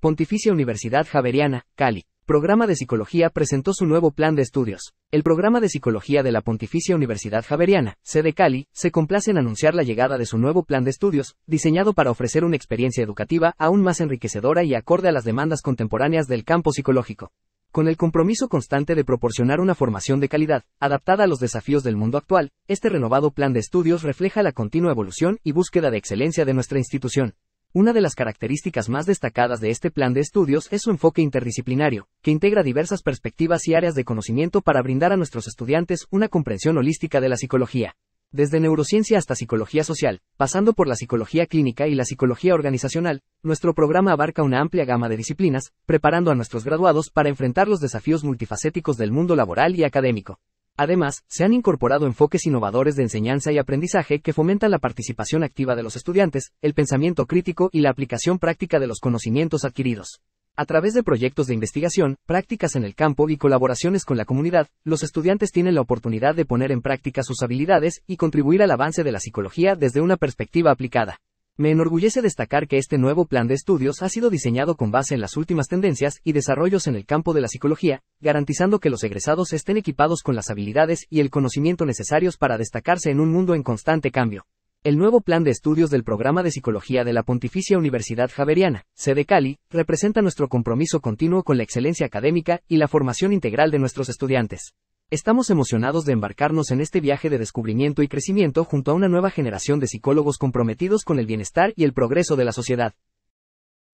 Pontificia Universidad Javeriana, Cali. Programa de Psicología presentó su nuevo plan de estudios. El programa de psicología de la Pontificia Universidad Javeriana, sede Cali, se complace en anunciar la llegada de su nuevo plan de estudios, diseñado para ofrecer una experiencia educativa aún más enriquecedora y acorde a las demandas contemporáneas del campo psicológico. Con el compromiso constante de proporcionar una formación de calidad, adaptada a los desafíos del mundo actual, este renovado plan de estudios refleja la continua evolución y búsqueda de excelencia de nuestra institución. Una de las características más destacadas de este plan de estudios es su enfoque interdisciplinario, que integra diversas perspectivas y áreas de conocimiento para brindar a nuestros estudiantes una comprensión holística de la psicología. Desde neurociencia hasta psicología social, pasando por la psicología clínica y la psicología organizacional, nuestro programa abarca una amplia gama de disciplinas, preparando a nuestros graduados para enfrentar los desafíos multifacéticos del mundo laboral y académico. Además, se han incorporado enfoques innovadores de enseñanza y aprendizaje que fomentan la participación activa de los estudiantes, el pensamiento crítico y la aplicación práctica de los conocimientos adquiridos. A través de proyectos de investigación, prácticas en el campo y colaboraciones con la comunidad, los estudiantes tienen la oportunidad de poner en práctica sus habilidades y contribuir al avance de la psicología desde una perspectiva aplicada. Me enorgullece destacar que este nuevo plan de estudios ha sido diseñado con base en las últimas tendencias y desarrollos en el campo de la psicología, garantizando que los egresados estén equipados con las habilidades y el conocimiento necesarios para destacarse en un mundo en constante cambio. El nuevo plan de estudios del programa de psicología de la Pontificia Universidad Javeriana, sede Cali, representa nuestro compromiso continuo con la excelencia académica y la formación integral de nuestros estudiantes. Estamos emocionados de embarcarnos en este viaje de descubrimiento y crecimiento junto a una nueva generación de psicólogos comprometidos con el bienestar y el progreso de la sociedad.